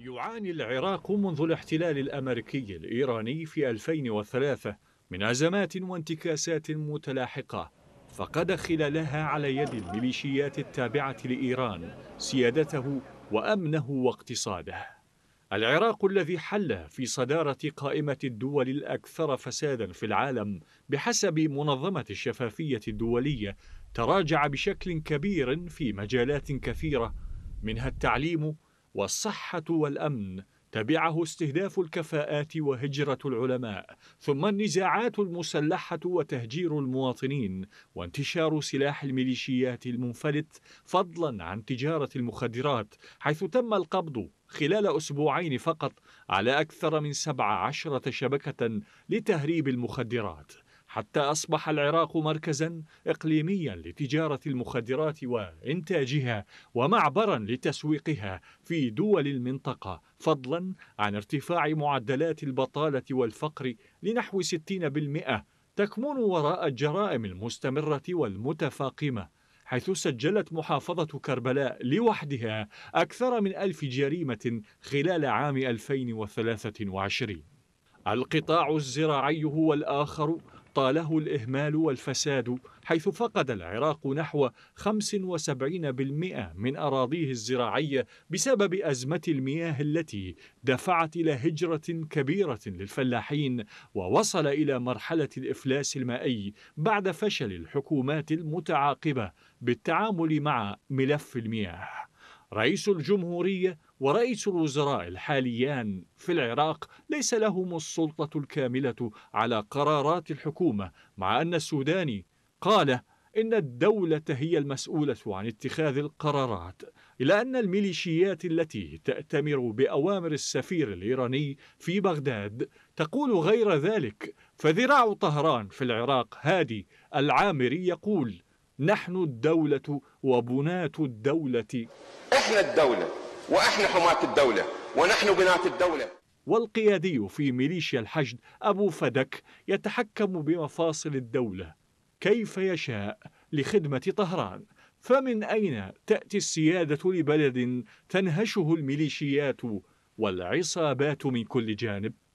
يعاني العراق منذ الاحتلال الأمريكي الإيراني في 2003 من أزمات وانتكاسات متلاحقة فقد خلالها على يد الميليشيات التابعة لإيران سيادته وأمنه واقتصاده العراق الذي حل في صدارة قائمة الدول الأكثر فسادا في العالم بحسب منظمة الشفافية الدولية تراجع بشكل كبير في مجالات كثيرة منها التعليم والصحة والأمن تبعه استهداف الكفاءات وهجرة العلماء ثم النزاعات المسلحة وتهجير المواطنين وانتشار سلاح الميليشيات المنفلت فضلا عن تجارة المخدرات حيث تم القبض خلال أسبوعين فقط على أكثر من 17 شبكة لتهريب المخدرات حتى أصبح العراق مركزا إقليميا لتجارة المخدرات وإنتاجها ومعبرا لتسويقها في دول المنطقة فضلا عن ارتفاع معدلات البطالة والفقر لنحو 60% تكمن وراء الجرائم المستمرة والمتفاقمة حيث سجلت محافظة كربلاء لوحدها أكثر من ألف جريمة خلال عام 2023 القطاع الزراعي هو الآخر طاله الإهمال والفساد حيث فقد العراق نحو 75% من أراضيه الزراعية بسبب أزمة المياه التي دفعت إلى هجرة كبيرة للفلاحين ووصل إلى مرحلة الإفلاس المائي بعد فشل الحكومات المتعاقبة بالتعامل مع ملف المياه رئيس الجمهورية ورئيس الوزراء الحاليان في العراق ليس لهم السلطة الكاملة على قرارات الحكومة مع أن السوداني قال إن الدولة هي المسؤولة عن اتخاذ القرارات إلى أن الميليشيات التي تأتمر بأوامر السفير الإيراني في بغداد تقول غير ذلك فذراع طهران في العراق هادي العامري يقول نحن الدولة وبناة الدولة احنا الدولة واحنا حماة الدولة ونحن بناة الدولة والقيادي في ميليشيا الحشد أبو فدك يتحكم بمفاصل الدولة كيف يشاء لخدمة طهران فمن أين تأتي السيادة لبلد تنهشه الميليشيات والعصابات من كل جانب؟